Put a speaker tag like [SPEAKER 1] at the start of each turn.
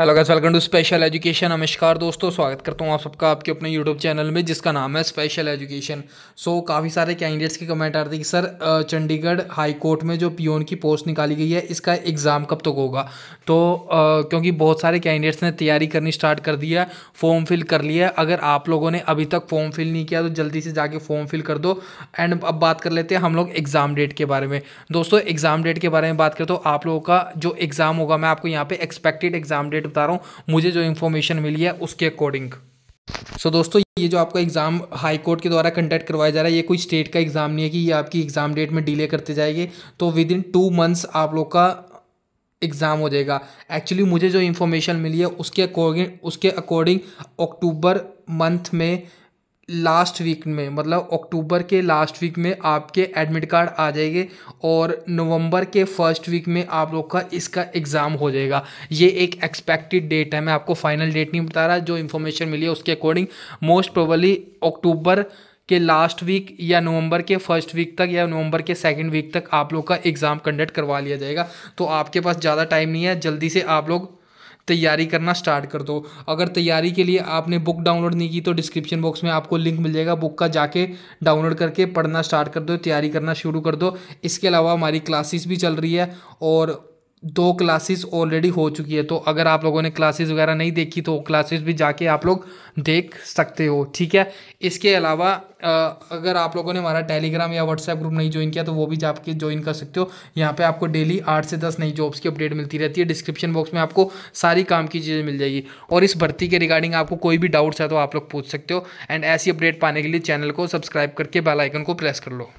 [SPEAKER 1] hello guys welcome to special education नमस्कार दोस्तों स्वागत करता हूँ आप सबका आपके अपने यूट्यूब चैनल में जिसका नाम है स्पेशल एजुकेशन सो काफ़ी सारे कैंडिडेट्स के कमेंट आ रहे थे कि सर चंडीगढ़ हाई कोर्ट में जो पीओन की पोस्ट निकाली गई है इसका एग्ज़ाम कब तक तो होगा तो आ, क्योंकि बहुत सारे कैंडिडेट्स ने तैयारी करनी स्टार्ट कर दी है फॉर्म फिल कर लिया है अगर आप लोगों ने अभी तक फॉर्म फिल नहीं किया तो जल्दी से जाके फॉर्म फिल कर दो एंड अब बात कर लेते हैं हम लोग एग्ज़ाम डेट के बारे में दोस्तों एग्ज़ाम डेट के बारे में बात करें तो आप लोगों का जो एग्ज़ाम होगा मैं आपको यहाँ पर एक्सपेक्टेड एग्ज़ाम डेट डेट बता रहा हूँ मुझे जो इन्फॉर्मेशन मिली है उसके अकॉर्डिंग सो so, दोस्तों ये जो आपका एग्ज़ाम हाई कोर्ट के द्वारा कंडक्ट करवाया जा रहा है ये कोई स्टेट का एग्ज़ाम नहीं है कि ये आपकी एग्ज़ाम डेट में डिले करते जाएंगे तो विद इन टू मंथ्स आप लोग का एग्ज़ाम हो जाएगा एक्चुअली मुझे जो इन्फॉर्मेशन मिली है उसके अकॉर्डिंग उसके अकॉर्डिंग अक्टूबर मंथ में लास्ट वीक में मतलब अक्टूबर के लास्ट वीक में आपके एडमिट कार्ड आ जाएंगे और नवंबर के फर्स्ट वीक में आप लोग का इसका एग्ज़ाम हो जाएगा ये एक एक्सपेक्टेड डेट है मैं आपको फाइनल डेट नहीं बता रहा जो इन्फॉर्मेशन मिली है उसके अकॉर्डिंग मोस्ट प्रोबली अक्टूबर के लास्ट वीक या नवंबर के फर्स्ट वीक तक या नवंबर के सेकंड वीक तक आप लोग का एग्ज़ाम कंडक्ट करवा लिया जाएगा तो आपके पास ज़्यादा टाइम नहीं है जल्दी से आप लोग तैयारी करना स्टार्ट कर दो अगर तैयारी के लिए आपने बुक डाउनलोड नहीं की तो डिस्क्रिप्शन बॉक्स में आपको लिंक मिल जाएगा बुक का जाके डाउनलोड करके पढ़ना स्टार्ट कर दो तैयारी करना शुरू कर दो इसके अलावा हमारी क्लासेस भी चल रही है और दो क्लासेस ऑलरेडी हो चुकी है तो अगर आप लोगों ने क्लासेस वगैरह नहीं देखी तो क्लासेस भी जाके आप लोग देख सकते हो ठीक है इसके अलावा अगर आप लोगों ने हमारा टेलीग्राम या व्हाट्सएप ग्रुप नहीं ज्वाइन किया तो वो भी जाके ज्वाइन कर सकते हो यहाँ पे आपको डेली आठ से दस नई जॉब्स की अपडेट मिलती रहती है डिस्क्रिप्शन बॉक्स में आपको सारी काम की चीज़ें मिल जाएगी और इस भर्ती के रिगार्डिंग आपको कोई भी डाउट्स है तो आप लोग पूछ सकते हो एंड ऐसी अपडेट पाने के लिए चैनल को सब्सक्राइब करके बेलाइकन को प्रेस कर लो